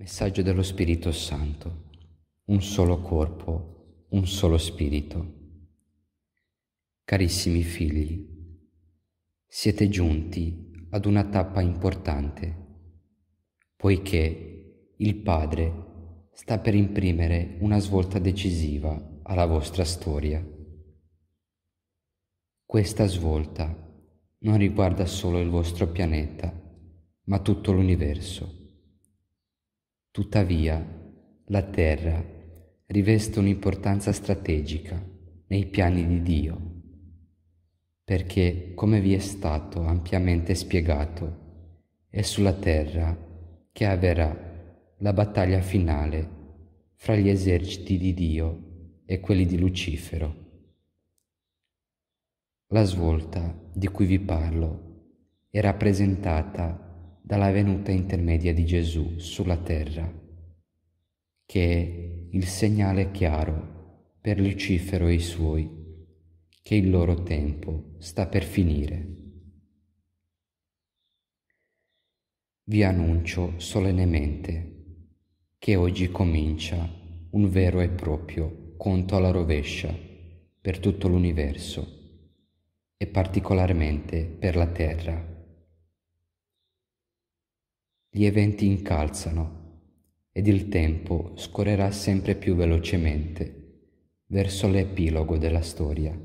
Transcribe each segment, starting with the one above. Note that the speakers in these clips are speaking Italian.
Messaggio dello Spirito Santo. Un solo corpo, un solo spirito. Carissimi figli, siete giunti ad una tappa importante, poiché il Padre sta per imprimere una svolta decisiva alla vostra storia. Questa svolta non riguarda solo il vostro pianeta, ma tutto l'universo. Tuttavia, la terra riveste un'importanza strategica nei piani di Dio, perché, come vi è stato ampiamente spiegato, è sulla terra che avverrà la battaglia finale fra gli eserciti di Dio e quelli di Lucifero. La svolta di cui vi parlo è rappresentata dalla venuta intermedia di Gesù sulla terra, che è il segnale chiaro per Lucifero e i suoi, che il loro tempo sta per finire. Vi annuncio solennemente che oggi comincia un vero e proprio conto alla rovescia per tutto l'universo e particolarmente per la terra gli eventi incalzano ed il tempo scorrerà sempre più velocemente verso l'epilogo della storia,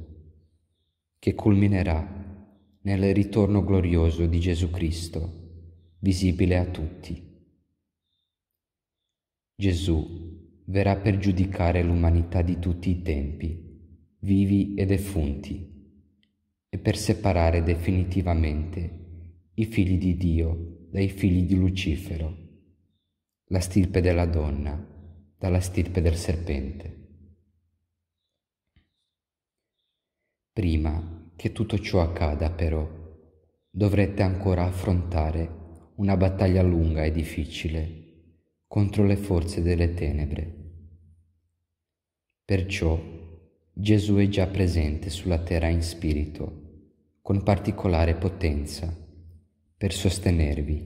che culminerà nel ritorno glorioso di Gesù Cristo, visibile a tutti. Gesù verrà per giudicare l'umanità di tutti i tempi, vivi e defunti, e per separare definitivamente i figli di Dio dai figli di Lucifero, la stirpe della donna, dalla stirpe del serpente. Prima che tutto ciò accada, però, dovrete ancora affrontare una battaglia lunga e difficile contro le forze delle tenebre. Perciò Gesù è già presente sulla terra in spirito, con particolare potenza per sostenervi.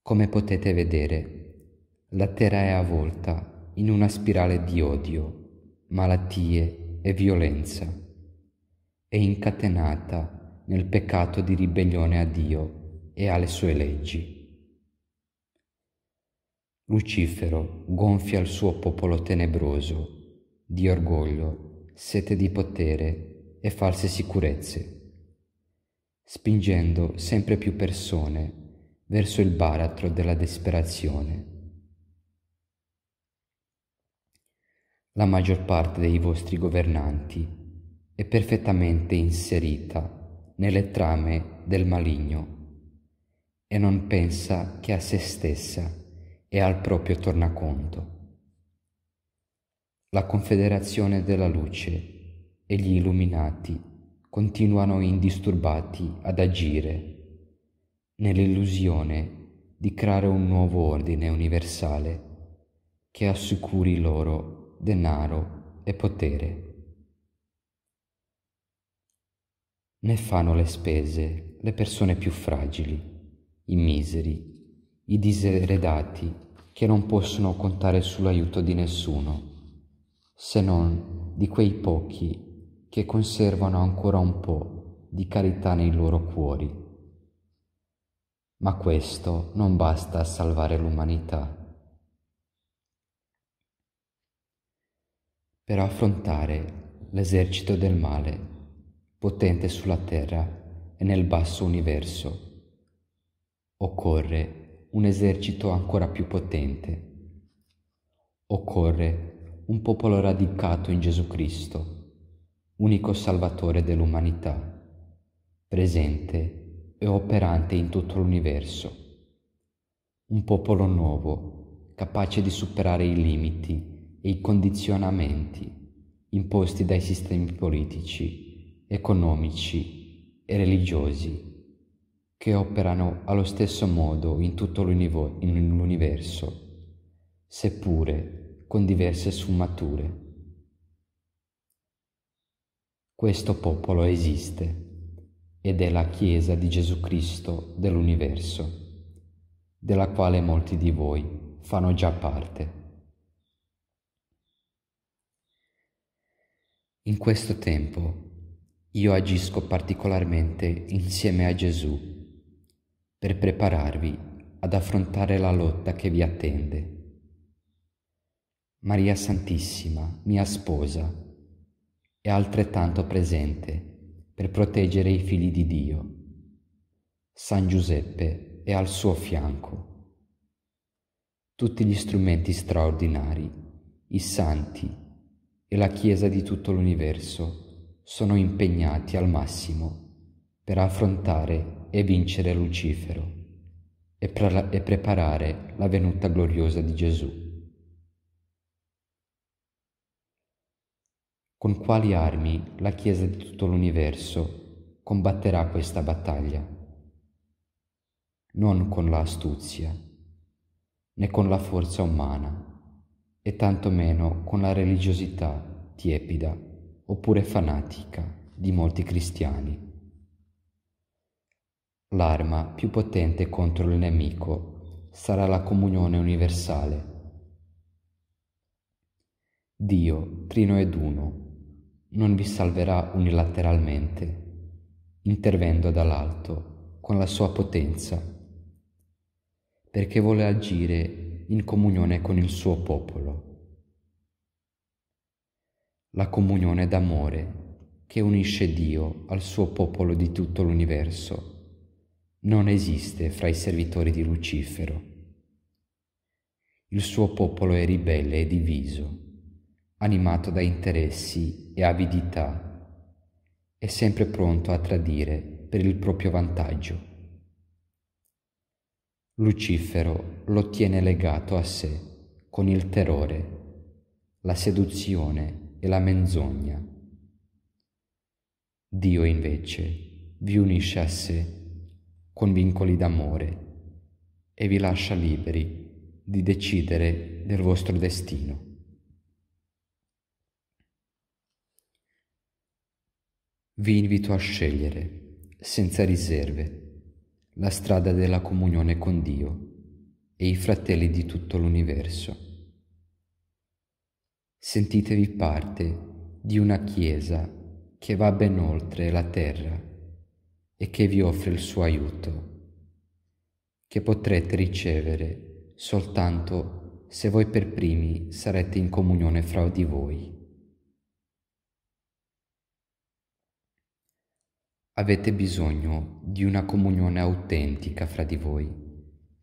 Come potete vedere, la terra è avvolta in una spirale di odio, malattie e violenza, e incatenata nel peccato di ribellione a Dio e alle sue leggi. Lucifero gonfia il suo popolo tenebroso di orgoglio, sete di potere e false sicurezze spingendo sempre più persone verso il baratro della disperazione. La maggior parte dei vostri governanti è perfettamente inserita nelle trame del maligno e non pensa che a se stessa e al proprio tornaconto. La Confederazione della Luce e gli Illuminati continuano indisturbati ad agire nell'illusione di creare un nuovo ordine universale che assicuri loro denaro e potere. Ne fanno le spese le persone più fragili, i miseri, i diseredati che non possono contare sull'aiuto di nessuno, se non di quei pochi che conservano ancora un po' di carità nei loro cuori. Ma questo non basta a salvare l'umanità. Per affrontare l'esercito del male, potente sulla terra e nel basso universo, occorre un esercito ancora più potente. Occorre un popolo radicato in Gesù Cristo unico Salvatore dell'umanità, presente e operante in tutto l'universo. Un popolo nuovo, capace di superare i limiti e i condizionamenti imposti dai sistemi politici, economici e religiosi che operano allo stesso modo in tutto l'universo, seppure con diverse sfumature questo popolo esiste ed è la Chiesa di Gesù Cristo dell'universo, della quale molti di voi fanno già parte. In questo tempo io agisco particolarmente insieme a Gesù per prepararvi ad affrontare la lotta che vi attende. Maria Santissima, mia sposa, è altrettanto presente per proteggere i figli di Dio. San Giuseppe è al suo fianco. Tutti gli strumenti straordinari, i santi e la Chiesa di tutto l'universo sono impegnati al massimo per affrontare e vincere Lucifero e, pre- e preparare la venuta gloriosa di Gesù. con quali armi la Chiesa di tutto l'universo combatterà questa battaglia. Non con l'astuzia, né con la forza umana, e tantomeno con la religiosità tiepida oppure fanatica di molti cristiani. L'arma più potente contro il nemico sarà la comunione universale. Dio, Trino ed Uno, non vi salverà unilateralmente, intervendo dall'alto con la sua potenza, perché vuole agire in comunione con il suo popolo. La comunione d'amore che unisce Dio al suo popolo di tutto l'universo non esiste fra i servitori di Lucifero. Il suo popolo è ribelle e diviso animato da interessi e avidità, è sempre pronto a tradire per il proprio vantaggio. Lucifero lo tiene legato a sé con il terrore, la seduzione e la menzogna. Dio invece vi unisce a sé con vincoli d'amore e vi lascia liberi di decidere del vostro destino. vi invito a scegliere, senza riserve, la strada della comunione con Dio e i fratelli di tutto l'universo. Sentitevi parte di una Chiesa che va ben oltre la terra e che vi offre il suo aiuto, che potrete ricevere soltanto se voi per primi sarete in comunione fra di voi. Avete bisogno di una comunione autentica fra di voi,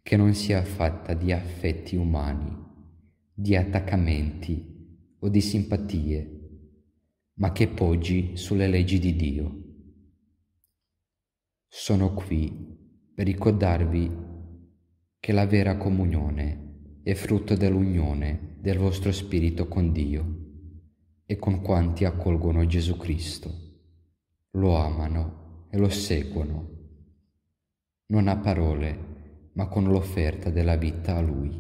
che non sia fatta di affetti umani, di attaccamenti o di simpatie, ma che poggi sulle leggi di Dio. Sono qui per ricordarvi che la vera comunione è frutto dell'unione del vostro spirito con Dio e con quanti accolgono Gesù Cristo, lo amano e lo seguono, non a parole, ma con l'offerta della vita a Lui.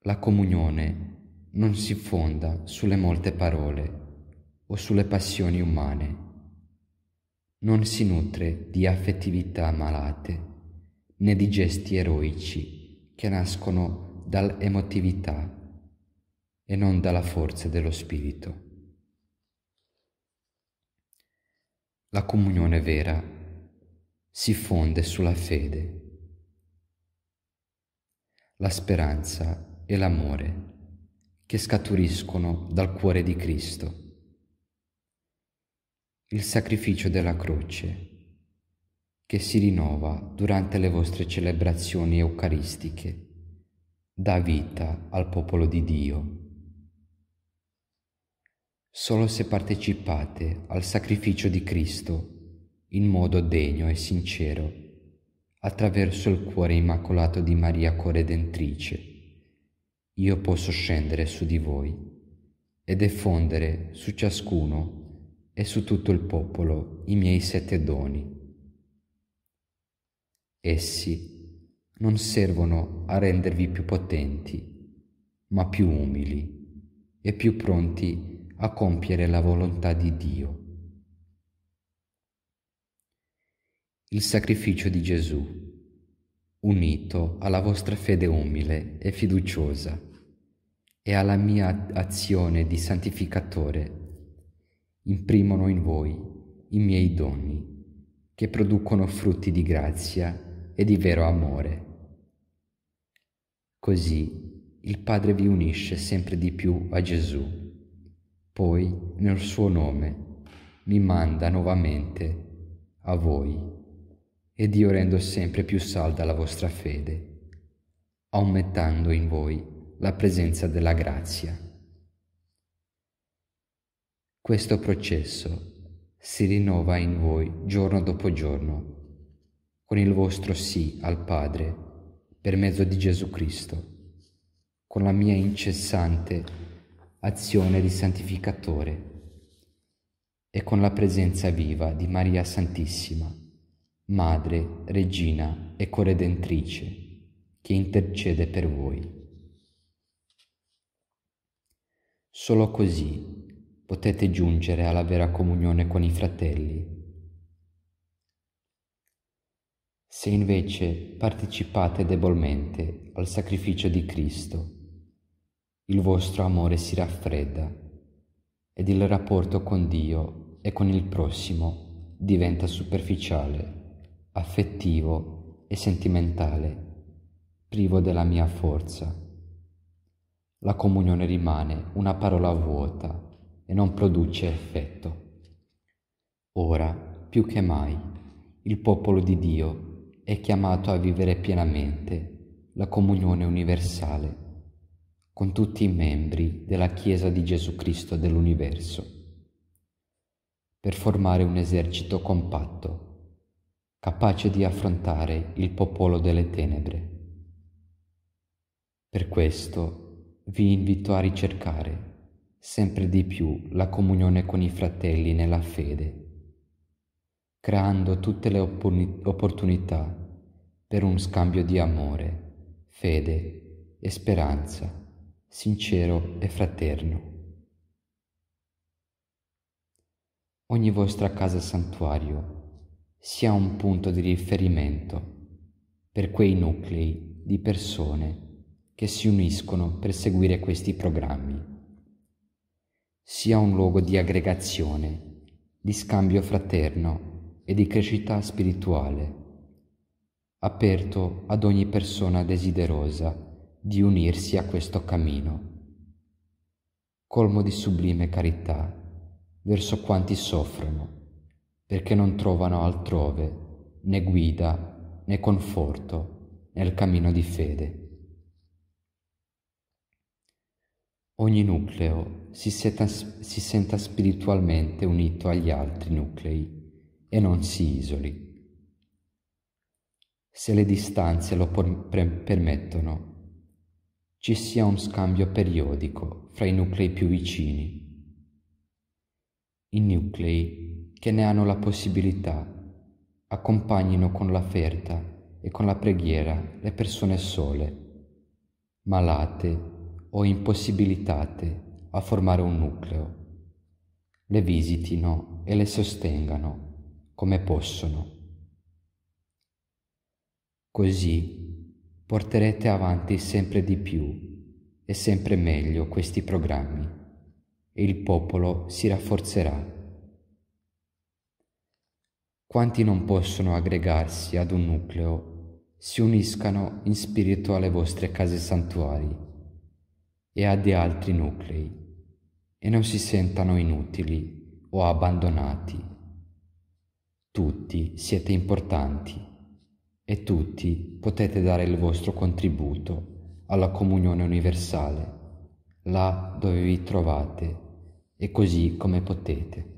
La comunione non si fonda sulle molte parole o sulle passioni umane, non si nutre di affettività malate né di gesti eroici che nascono dall'emotività e non dalla forza dello spirito. La comunione vera si fonde sulla fede, la speranza e l'amore che scaturiscono dal cuore di Cristo. Il sacrificio della croce che si rinnova durante le vostre celebrazioni eucaristiche dà vita al popolo di Dio solo se partecipate al sacrificio di Cristo in modo degno e sincero, attraverso il cuore immacolato di Maria Corredentrice. Io posso scendere su di voi e diffondere su ciascuno e su tutto il popolo i miei sette doni. Essi non servono a rendervi più potenti, ma più umili e più pronti a a compiere la volontà di Dio. Il sacrificio di Gesù, unito alla vostra fede umile e fiduciosa e alla mia azione di santificatore, imprimono in voi i miei doni, che producono frutti di grazia e di vero amore. Così il Padre vi unisce sempre di più a Gesù poi nel suo nome mi manda nuovamente a voi ed io rendo sempre più salda la vostra fede, aumentando in voi la presenza della grazia. Questo processo si rinnova in voi giorno dopo giorno, con il vostro sì al Padre per mezzo di Gesù Cristo, con la mia incessante azione di santificatore e con la presenza viva di Maria Santissima, Madre, Regina e Corredentrice, che intercede per voi. Solo così potete giungere alla vera comunione con i fratelli. Se invece partecipate debolmente al sacrificio di Cristo, il vostro amore si raffredda ed il rapporto con Dio e con il prossimo diventa superficiale, affettivo e sentimentale, privo della mia forza. La comunione rimane una parola vuota e non produce effetto. Ora, più che mai, il popolo di Dio è chiamato a vivere pienamente la comunione universale con tutti i membri della Chiesa di Gesù Cristo dell'universo, per formare un esercito compatto, capace di affrontare il popolo delle tenebre. Per questo vi invito a ricercare sempre di più la comunione con i fratelli nella fede, creando tutte le opportunità per un scambio di amore, fede e speranza sincero e fraterno. Ogni vostra casa santuario sia un punto di riferimento per quei nuclei di persone che si uniscono per seguire questi programmi. Sia un luogo di aggregazione, di scambio fraterno e di crescita spirituale, aperto ad ogni persona desiderosa di unirsi a questo cammino, colmo di sublime carità verso quanti soffrono, perché non trovano altrove né guida né conforto nel cammino di fede. Ogni nucleo si senta, si senta, spiritualmente unito agli altri nuclei e non si isoli. Se le distanze lo permettono, ci sia un scambio periodico fra i nuclei più vicini. I nuclei che ne hanno la possibilità accompagnino con la l'afferta e con la preghiera le persone sole, malate o impossibilitate a formare un nucleo, le visitino e le sostengano come possono. Così porterete avanti sempre di più e sempre meglio questi programmi e il popolo si rafforzerà. Quanti non possono aggregarsi ad un nucleo si uniscano in spirito alle vostre case santuari e ad altri nuclei e non si sentano inutili o abbandonati. Tutti siete importanti e tutti potete dare il vostro contributo alla comunione universale, là dove vi trovate e così come potete.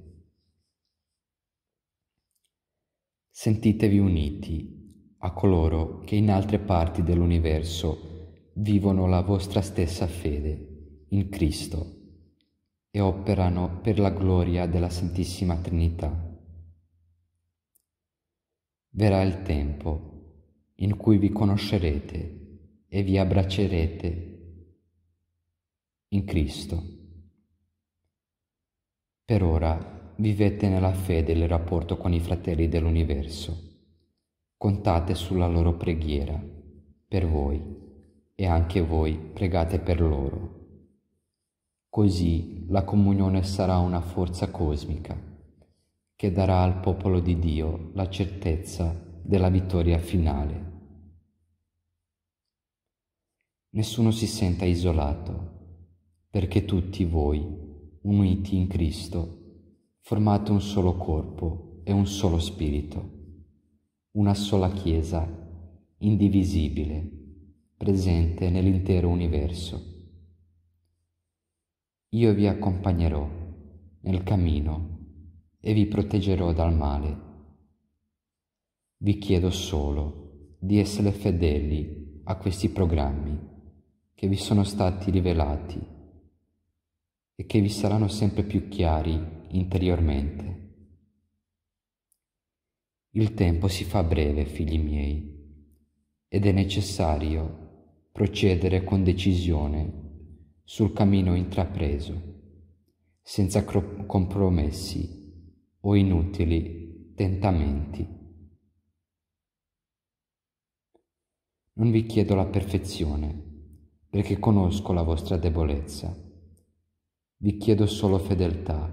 Sentitevi uniti a coloro che in altre parti dell'universo vivono la vostra stessa fede in Cristo e operano per la gloria della Santissima Trinità. Verrà il tempo in cui vi conoscerete e vi abbraccerete in Cristo. Per ora vivete nella fede il rapporto con i fratelli dell'universo. Contate sulla loro preghiera per voi e anche voi pregate per loro. Così la comunione sarà una forza cosmica che darà al popolo di Dio la certezza della vittoria finale. Nessuno si senta isolato, perché tutti voi, uniti in Cristo, formate un solo corpo e un solo spirito, una sola Chiesa, indivisibile, presente nell'intero universo. Io vi accompagnerò nel cammino e vi proteggerò dal male vi chiedo solo di essere fedeli a questi programmi che vi sono stati rivelati e che vi saranno sempre più chiari interiormente. Il tempo si fa breve, figli miei, ed è necessario procedere con decisione sul cammino intrapreso, senza cro- compromessi o inutili tentamenti. Non vi chiedo la perfezione, perché conosco la vostra debolezza. Vi chiedo solo fedeltà,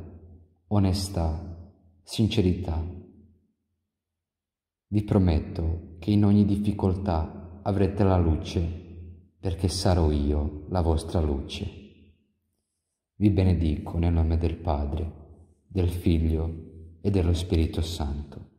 onestà, sincerità. Vi prometto che in ogni difficoltà avrete la luce, perché sarò io la vostra luce. Vi benedico nel nome del Padre, del Figlio e dello Spirito Santo.